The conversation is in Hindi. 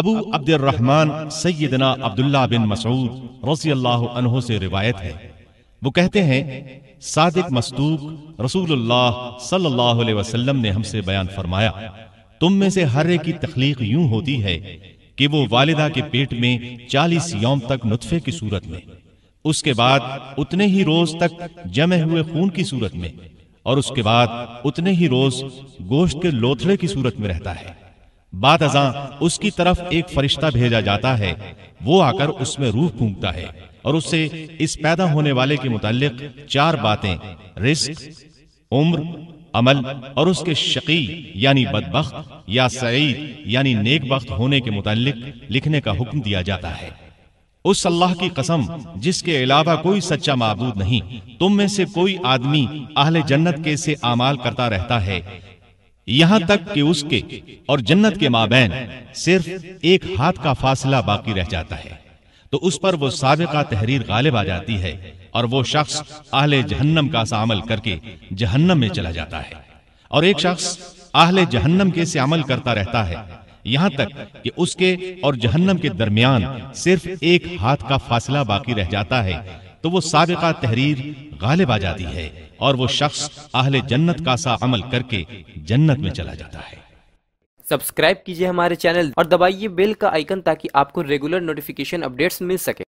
अबू अब्दुलरहमान सैदना अब्दुल्ला बिन मसऊद रसी अल्लाह से रिवायत है वो कहते हैं सादिक मस्तूक रसूलुल्लाह सल्लल्लाहु अलैहि वसल्लम ने हमसे बयान फरमाया तुम में से हर एक की तखलीक यूं होती है कि वो वालिदा के पेट में चालीस यौम तक नुतफे की सूरत में उसके बाद उतने ही रोज तक जमे हुए खून की सूरत में और उसके बाद उतने ही रोज गोश्त के लोथड़े की सूरत में रहता है बाद अजा उसकी तरफ एक फरिश्ता भेजा जाता है वो आकर उसमें रूह फूंकता है और उससे इस पैदा होने वाले के मुतालिक चार बातें रिस्क उम्र अमल और उसके शकी यानी बदबक या सईद यानी नेकबख्त होने के मुतालिक लिखने का हुक्म दिया जाता है उस अल्लाह की कसम जिसके अलावा कोई सच्चा मबूद नहीं तुम में से कोई आदमी आहले जन्नत के से आमाल करता रहता है यहां तक कि उसके और जन्नत के माबेन सिर्फ एक हाथ का फासला बाकी रह जाता है तो उस पर वो सबका तहरीर गालिब आ जाती है और वो शख्स आहले जहन्नम का सामल करके जहन्नम में चला जाता है और एक शख्स आहले जहन्नम के से अमल करता रहता है यहां तक कि उसके और जहन्नम के दरमियान सिर्फ एक हाथ का फासला बाकी रह जाता है तो वो सबका तहरीर गालिब आ जाती है और वो शख्स आहले जन्नत का सा अमल करके जन्नत में चला जाता है सब्सक्राइब कीजिए हमारे चैनल और दबाइए बेल का आइकन ताकि आपको रेगुलर नोटिफिकेशन अपडेट्स मिल सके